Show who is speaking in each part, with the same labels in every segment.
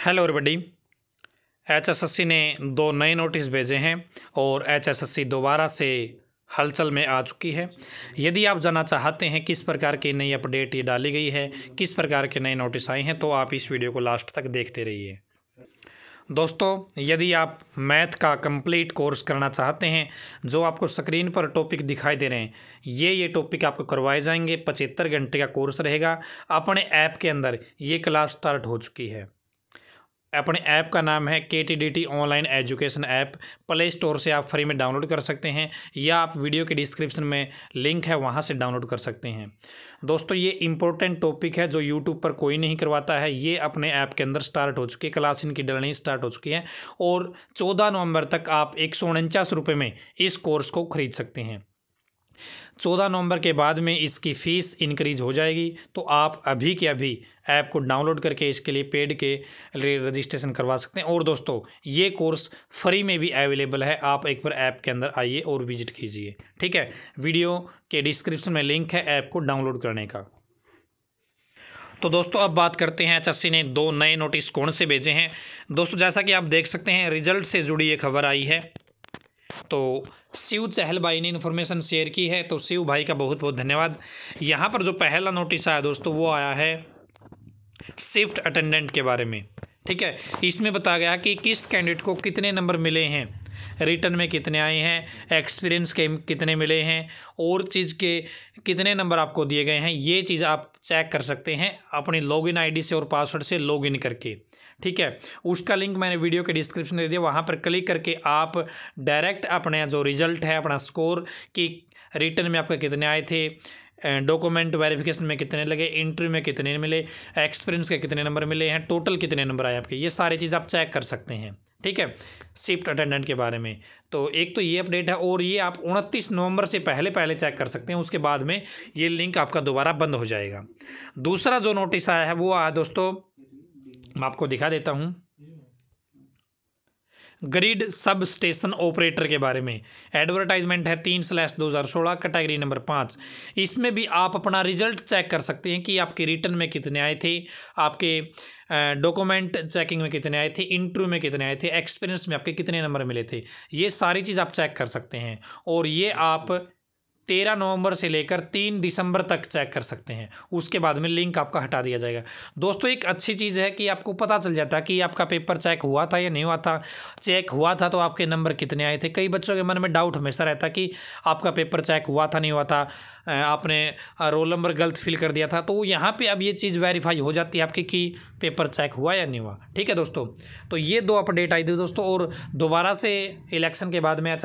Speaker 1: hello everybody HSSC ने दो नए नोटिस भेजे हैं और एचएसएससी दोबारा से हलचल में आ चुकी है यदि आप जानना चाहते हैं किस प्रकार की नई अपडेट ये डाली गई है किस प्रकार के नए नोटिस आए हैं तो आप इस वीडियो को लास्ट तक देखते रहिए दोस्तों यदि आप मैथ का कंप्लीट कोर्स करना चाहते हैं जो आपको स्क्रीन पर टॉपिक दिखाई दे रहे हैं ये ये टॉपिक आपको करवाए जाएंगे पचहत्तर घंटे का कोर्स रहेगा अपने ऐप के अंदर ये क्लास स्टार्ट हो चुकी है अपने ऐप का नाम है K T D T online education app play store से आप फ्री में डाउनलोड कर सकते हैं या आप वीडियो के डिस्क्रिप्शन में लिंक है वहाँ से डाउनलोड कर सकते हैं दोस्तों ये इंपॉर्टेंट टॉपिक है जो यूट्यूब पर कोई नहीं करवाता है ये अपने ऐप के अंदर स्टार्ट हो चुकी है क्लास इनकी डलनी स्टार्ट हो चुकी है और चौदह नवंबर तक आप एक सौ में इस कोर्स को खरीद सकते हैं चौदह नवंबर के बाद में इसकी फ़ीस इंक्रीज हो जाएगी तो आप अभी के अभी ऐप को डाउनलोड करके इसके लिए पेड के लिए रजिस्ट्रेशन करवा सकते हैं और दोस्तों ये कोर्स फ्री में भी अवेलेबल है आप एक बार ऐप के अंदर आइए और विजिट कीजिए ठीक है वीडियो के डिस्क्रिप्शन में लिंक है ऐप को डाउनलोड करने का तो दोस्तों अब बात करते हैं एच ने दो नए नोटिस कौन से भेजे हैं दोस्तों जैसा कि आप देख सकते हैं रिजल्ट से जुड़ी ये खबर आई है तो शिव चहल भाई ने इन्फॉर्मेशन शेयर की है तो शिव भाई का बहुत बहुत धन्यवाद यहाँ पर जो पहला नोटिस आया दोस्तों वो आया है शिफ्ट अटेंडेंट के बारे में ठीक है इसमें बताया गया कि किस कैंडिडेट को कितने नंबर मिले हैं रिटर्न में कितने आए हैं एक्सपीरियंस के कितने मिले हैं और चीज़ के कितने नंबर आपको दिए गए हैं ये चीज़ आप चेक कर सकते हैं अपनी लॉगिन आईडी से और पासवर्ड से लॉगिन करके ठीक है उसका लिंक मैंने वीडियो के डिस्क्रिप्शन में दे दिया वहाँ पर क्लिक करके आप डायरेक्ट अपने जो रिजल्ट है अपना स्कोर कि रिटर्न में आपके कितने आए थे डॉक्यूमेंट वेरिफिकेशन में कितने लगे इंटरव्यू में कितने मिले एक्सपीरियंस के कितने नंबर मिले हैं टोटल कितने नंबर आए आपके ये सारी चीज़ आप चेक कर सकते हैं ठीक है शिफ्ट अटेंडेंट के बारे में तो एक तो ये अपडेट है और ये आप उनतीस नवंबर से पहले पहले चेक कर सकते हैं उसके बाद में ये लिंक आपका दोबारा बंद हो जाएगा दूसरा जो नोटिस आया है वो आया दोस्तों मैं आपको दिखा देता हूँ ग्रिड सब स्टेशन ऑपरेटर के बारे में एडवर्टाइजमेंट है तीन स्लैश दो हज़ार सोलह कैटेगरी नंबर पाँच इसमें भी आप अपना रिजल्ट चेक कर सकते हैं कि आपके रिटर्न में कितने आए थे आपके डॉक्यूमेंट चेकिंग में कितने आए थे इंटरव्यू में कितने आए थे एक्सपीरियंस में आपके कितने नंबर मिले थे ये सारी चीज़ आप चेक कर सकते हैं और ये आप तेरह नवंबर से लेकर तीन दिसंबर तक चेक कर सकते हैं उसके बाद में लिंक आपका हटा दिया जाएगा दोस्तों एक अच्छी चीज़ है कि आपको पता चल जाता है कि आपका पेपर चेक हुआ था या नहीं हुआ था चेक हुआ था तो आपके नंबर कितने आए थे कई बच्चों के मन में डाउट हमेशा रहता कि आपका पेपर चेक हुआ था नहीं हुआ था आपने रोल नंबर गलत फिल कर दिया था तो यहाँ पर अब ये चीज़ वेरीफाई हो जाती है आपकी कि पेपर चेक हुआ या नहीं हुआ ठीक है दोस्तों तो ये दो अपडेट आई थी दोस्तों और दोबारा से इलेक्शन के बाद में एच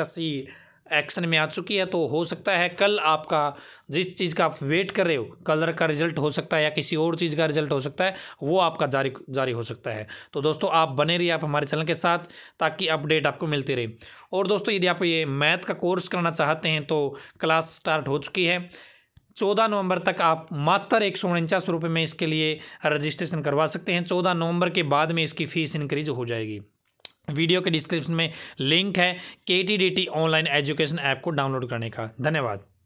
Speaker 1: एक्शन में आ चुकी है तो हो सकता है कल आपका जिस चीज़ का आप वेट कर रहे हो कलर का रिजल्ट हो सकता है या किसी और चीज़ का रिजल्ट हो सकता है वो आपका जारी जारी हो सकता है तो दोस्तों आप बने रहिए आप हमारे चैनल के साथ ताकि अपडेट आपको मिलती रहे और दोस्तों यदि आप ये मैथ का कोर्स करना चाहते हैं तो क्लास स्टार्ट हो चुकी है चौदह नवंबर तक आप मात्र एक सौ उनचास रुपये में इसके लिए रजिस्ट्रेशन करवा सकते हैं चौदह नवंबर के बाद में इसकी फ़ीस इंक्रीज हो जाएगी वीडियो के डिस्क्रिप्शन में लिंक है के ऑनलाइन एजुकेशन ऐप को डाउनलोड करने का धन्यवाद